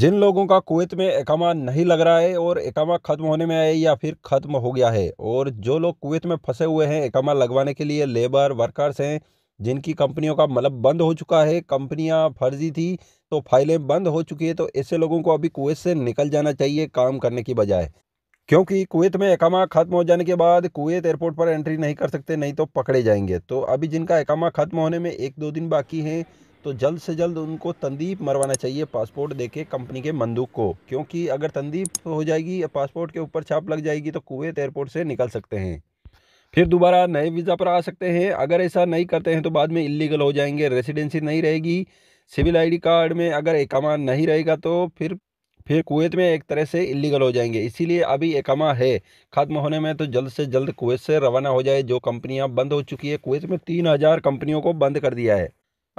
जिन लोगों का कुवैत में एकामा नहीं लग रहा है और एकामा ख़त्म होने में आए या फिर ख़त्म हो गया है और जो लोग कुवैत में फंसे हुए हैं एकामा लगवाने के लिए लेबर वर्कर्स हैं जिनकी कंपनियों का मतलब बंद हो चुका है कंपनियां फर्जी थी तो फाइलें बंद हो चुकी है तो ऐसे लोगों को अभी कुवैत से निकल जाना चाहिए काम करने की बजाय क्योंकि कुवैत में एकामा ख़त्म हो जाने के बाद कुवैत एयरपोर्ट पर एंट्री नहीं कर सकते नहीं तो पकड़े जाएंगे तो अभी जिनका एकामा ख़त्म होने में एक दो दिन बाकी हैं तो जल्द से जल्द उनको तंदीप मरवाना चाहिए पासपोर्ट देके कंपनी के मंदूक को क्योंकि अगर तंदीप हो जाएगी पासपोर्ट के ऊपर छाप लग जाएगी तो कुवैत एयरपोर्ट से निकल सकते हैं फिर दोबारा नए वीज़ा पर आ सकते हैं अगर ऐसा नहीं करते हैं तो बाद में इलीगल हो जाएंगे रेसिडेंसी नहीं रहेगी सिविल आईडी कार्ड में अगर एकामा नहीं रहेगा तो फिर फिर कुवैत में एक तरह से इलीगल हो जाएंगे इसीलिए अभी एकामा है ख़त्म होने में तो जल्द से जल्द कुवैत से रवाना हो जाए जो कंपनियां बंद हो चुकी है कुवैत में तीन हज़ार कंपनियों को बंद कर दिया है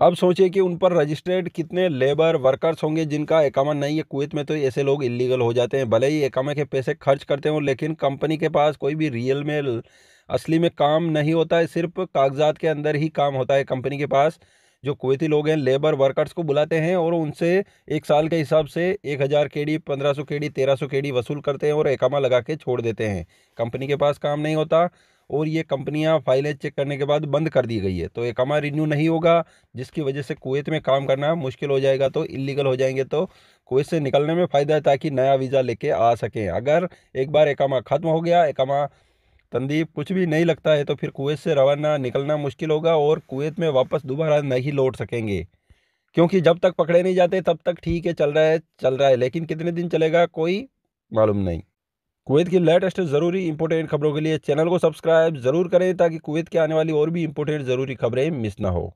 अब सोचिए कि उन पर रजिस्टर्ड कितने लेबर वर्कर्स होंगे जिनका एकामा नहीं है कुवैत में तो ऐसे लोग इलीगल हो जाते हैं भले ही एकामा के पैसे खर्च करते हों लेकिन कंपनी के पास कोई भी रियल में असली में काम नहीं होता है सिर्फ कागजात के अंदर ही काम होता है कंपनी के पास जो कुवैती लोग हैं लेबर वर्कर्स को बुलाते हैं और उनसे एक साल के हिसाब से एक हज़ार के डी पंद्रह सौ के डी तेरह सौ के डी वसूल करते हैं और एकामा लगा के छोड़ देते हैं कंपनी के पास काम नहीं होता और ये कंपनियां फाइलें चेक करने के बाद बंद कर दी गई है तो एक एकामा रिन्यू नहीं होगा जिसकी वजह से कुवैत में काम करना मुश्किल हो जाएगा तो इलीगल हो जाएंगे तो कुवैत से निकलने में फ़ायदा है ताकि नया वीज़ा लेके आ सकें अगर एक बार एकामा ख़त्म हो गया एकामा तंदीप कुछ भी नहीं लगता है तो फिर कुवैत से रवाना निकलना मुश्किल होगा और कुवैत में वापस दोबारा नहीं लौट सकेंगे क्योंकि जब तक पकड़े नहीं जाते तब तक ठीक है चल रहा है चल रहा है लेकिन कितने दिन चलेगा कोई मालूम नहीं कुवैत की लेटेस्ट ज़रूरी इंपोर्टेंट खबरों के लिए चैनल को सब्सक्राइब ज़रूर करें ताकि कुवैत की आने वाली और भी इंपोर्टेंट ज़रूरी खबरें मिस ना हो